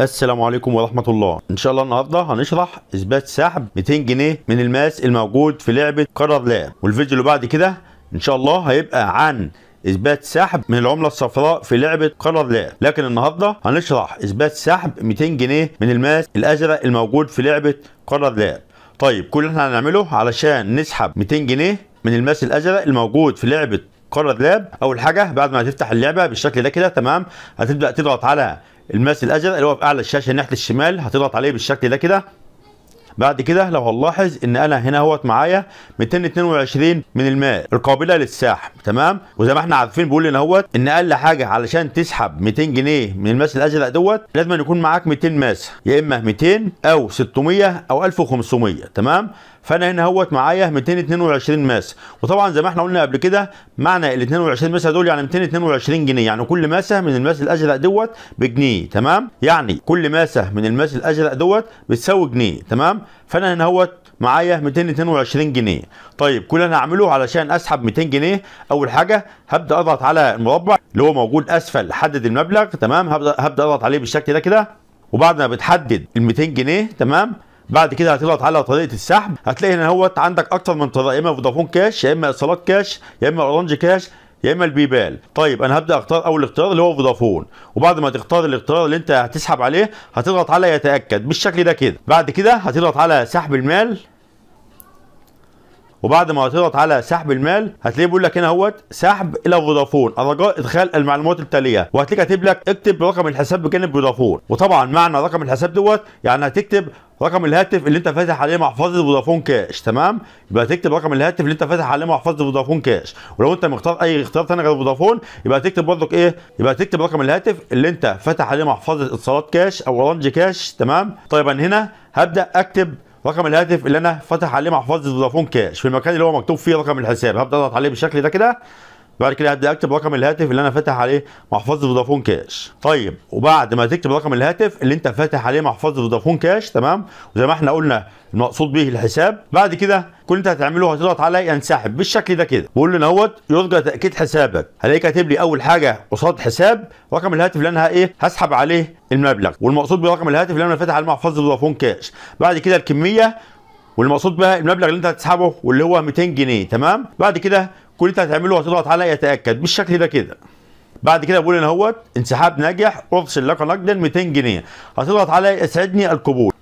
السلام عليكم ورحمة الله ان شاء الله النهاردة هنشرح اثبات سحب 200 جنيه من الماس الموجود في لعبة قرر لا والفيديو اللي بعد كده ان شاء الله هيبقى عن اثبات سحب من العمله الصفراء في لعبه قرر لا لكن النهارده هنشرح اثبات سحب 200 جنيه من الماس الازرق الموجود في لعبه قرر لا طيب كل اللي احنا هنعمله علشان نسحب 200 جنيه من الماس الازرق الموجود في لعبه قرر لاب اول حاجه بعد ما هتفتح اللعبه بالشكل ده كده تمام هتبدا تضغط على الماس الازرق اللي هو في اعلى الشاشه ناحيه الشمال هتضغط عليه بالشكل ده كده بعد كده لو هنلاحظ ان انا هنا اهوت معايا 222 من الماء القابله للسحب تمام وزي ما احنا عارفين بيقول لنا اهوت ان اقل حاجه علشان تسحب 200 جنيه من الماس الازرق دوت لازم يكون معاك 200 ماسه يا اما 200 او 600 او 1500 تمام فانا هنا اهوت معايا 222 ماسه وطبعا زي ما احنا قلنا قبل كده معنى ال 22 ماسه دول يعني 222 جنيه يعني كل ماسه من الماس الازرق دوت بجنيه تمام يعني كل ماسه من الماس الازرق دوت بتساوي جنيه تمام فانا هنا اهوت معايا 222 جنيه طيب كل انا هعمله علشان اسحب 200 جنيه اول حاجه هبدا اضغط على المربع اللي هو موجود اسفل حدد المبلغ تمام هبدا هبدا اضغط عليه بالشكل ده كده وبعد ما بتحدد ال 200 جنيه تمام بعد كده هتضغط على طريقه السحب هتلاقي هنا اهوت عندك اكثر من طريقه يا اما فودافون كاش يا اما اتصالات كاش يا اما اورنج كاش يا اما البيبال طيب انا هبدا اختار اول اختيار اللي هو فودافون وبعد ما تختار الاختيار اللي انت هتسحب عليه هتضغط على يتاكد بالشكل ده كده بعد كده هتضغط على سحب المال وبعد ما هتضغط على سحب المال هتلاقيه بيقول لك هنا اهوت سحب الى فودافون الرجاء ادخال المعلومات التاليه وهتلاقي كاتب لك اكتب رقم الحساب بجانب فودافون وطبعا معنى رقم الحساب دوت يعني هتكتب رقم الهاتف اللي انت فاتح عليه محفظه فودافون كاش تمام يبقى تكتب رقم الهاتف اللي انت فاتح عليه محفظه فودافون كاش ولو انت مختار اي اختيار ثاني غير فودافون يبقى تكتب برضك ايه يبقى تكتب رقم الهاتف اللي انت فاتح عليه محفظه اتصالات كاش او اورنج كاش تمام طيب انا هنا هبدا اكتب رقم الهاتف اللي انا فاتح عليه محفظه فودافون كاش في المكان اللي هو مكتوب فيه رقم الحساب هبدا اضغط عليه بالشكل ده كده بعد كده ابدا اكتب رقم الهاتف اللي انا فاتح عليه محفظه فودافون كاش طيب وبعد ما تكتب رقم الهاتف اللي انت فاتح عليه محفظه فودافون كاش تمام وزي ما احنا قلنا المقصود به الحساب بعد كده كل انت هتعمله هتضغط على ينسحب بالشكل ده كده بقول له اهوت يرجى تاكيد حسابك هلاقي كاتب لي اول حاجه قصاد حساب رقم الهاتف اللي انا ايه هسحب عليه المبلغ والمقصود برقم الهاتف اللي انا فاتح عليه محفظه فودافون كاش بعد كده الكميه والمقصود بها المبلغ اللي انت هتسحبه واللي هو 200 جنيه تمام بعد كده كل اللي انت هتعمله هتضغط على يتاكد بالشكل ده كده بعد كده بقول هنا اهوت انسحاب ناجح ارسل لك نقدا 200 جنيه هتضغط على اسعدني القبول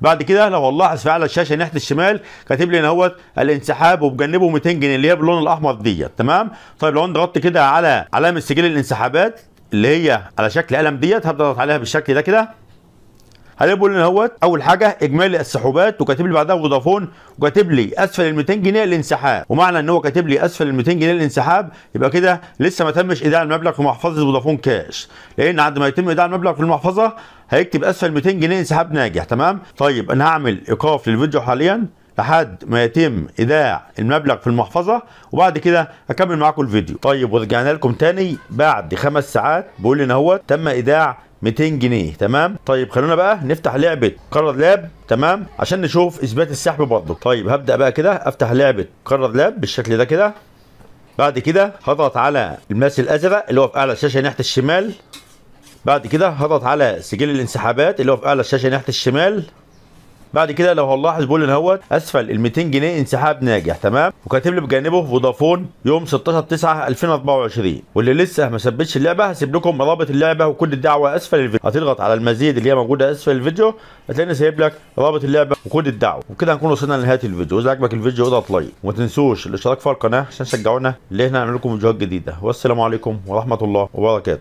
بعد كده لو هنلاحظ في اعلى الشاشه ناحيه الشمال كاتب لي هنا اهوت الانسحاب وبجنبه 200 جنيه اللي هي باللون الاحمر ديت تمام طيب لو انا ضغطت كده على علامه سجل الانسحابات اللي هي على شكل قلم ديت هبدا اضغط عليها بالشكل ده كده بيقول لنا اهوت اول حاجه اجمالي السحوبات وكاتب لي بعدها فودافون وكاتب لي اسفل ال 200 جنيه الانسحاب ومعنى ان هو كاتب لي اسفل ال 200 جنيه الانسحاب يبقى كده لسه ما تمش ايداع المبلغ في محفظه فودافون كاش لان عند ما يتم ايداع المبلغ في المحفظه هيكتب اسفل 200 جنيه انسحاب ناجح تمام طيب انا هعمل ايقاف للفيديو حاليا لحد ما يتم ايداع المبلغ في المحفظه وبعد كده اكمل معاكم الفيديو طيب ورجعنا لكم تاني بعد خمس ساعات بيقول لي ان هو تم ايداع 200 جنيه تمام طيب خلونا بقى نفتح لعبه قرض لاب تمام عشان نشوف اثبات السحب برضه طيب هبدا بقى كده افتح لعبه قرض لاب بالشكل ده كده بعد كده هضغط على الماس الازرق اللي هو في اعلى الشاشه ناحيه الشمال بعد كده هضغط على سجل الانسحابات اللي هو في اعلى الشاشه ناحيه الشمال بعد كده لو هنلاحظ بيقول ان اهوت اسفل ال 200 جنيه انسحاب ناجح تمام وكاتب لي بجانبه فودافون يوم 16 9 2024 واللي لسه ما ثبتش اللعبه هسيب لكم رابط اللعبه وكل الدعوه اسفل الفيديو هتضغط على المزيد اللي هي موجوده اسفل الفيديو هتلاقيني سايب لك رابط اللعبه وكل الدعوه وكده هنكون وصلنا لنهايه الفيديو اذا عجبك الفيديو اضغط لايك وما تنسوش الاشتراك في القناه عشان تشجعونا اللي احنا هنعمل لكم فيديوهات جديده والسلام عليكم ورحمه الله وبركاته